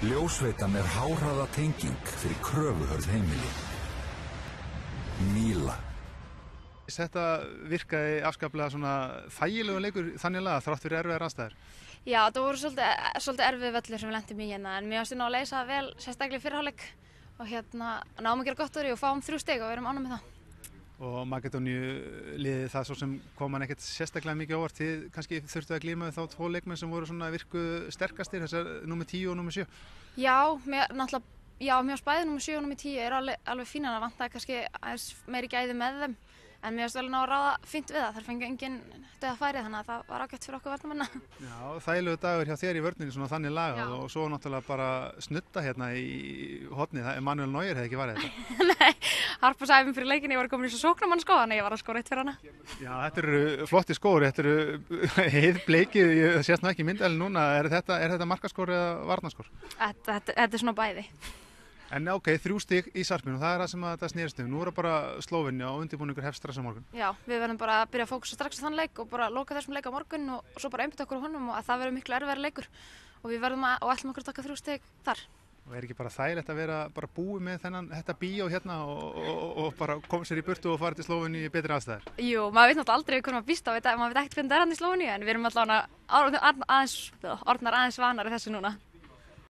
Ljósveitan er háraða tenging fyrir kröfuhörð heimili. Míla. Þetta virkaði afskaplega svona þægilegum leikur þannig að þrátt fyrir erfiðar anstæðar? Já, það voru svolítið, eh, svolítið erfið völlur sem lendi mjög hérna en mér ástu ná að leysa vel sérstaklega fyrirháleik og hérna náum að gera gott úr því og fáum þrjú steg og verum ánum með það og Magadóniu liði það svo sem kom hann ekkert sérstaklega mikið ávart því kannski þurftu að glíma þá tvo leikmenn sem voru svona virku sterkastir þessar nummi 10 og nummi 7 Já, mér, náttúrulega, já, mér spæði nummi 7 og nummi 10 er alveg, alveg fínan að vanta kannski meiri gæði með þeim en mér finnst alveg ná að ráða fint við það þar fengið enginn döða færið þannig að það var ágætt fyrir okkur verðnumenn Já, þægilegu dagur hjá þér í vörnir svona þannig lagað og svo náttúrulega bara snutta hérna í hotni það er Manuel Neuer hefði ekki værið þetta Nei, harpasæfum fyrir leikinni, ég var komin í svo sóknumann sko þannig að ég var að skóra eitt fyrir hana Já, þetta eru flotti skóri, þetta eru heiðbleikið, það sést ná ekki mynd En ok, þrjú stík í sarpinu, það er það sem að það snýrst um. Nú er það bara slófinni og undirbúningur hefst stressa morgun. Já, við verðum bara að byrja að fókusa strax á þann leik og bara loka þessum leik á morgun og, og svo bara einbita okkur á honum og að það verður miklu erfæri leikur og við verðum að, og ætlum okkur að taka þrjú stík þar. Og er ekki bara þægilegt að vera bara búið með þennan, þetta bíó hérna og, og, og bara koma sér í burtu og fara til slófinni í betri aðstæðar? Jú, maður veit náttúrulega aldrei hvernig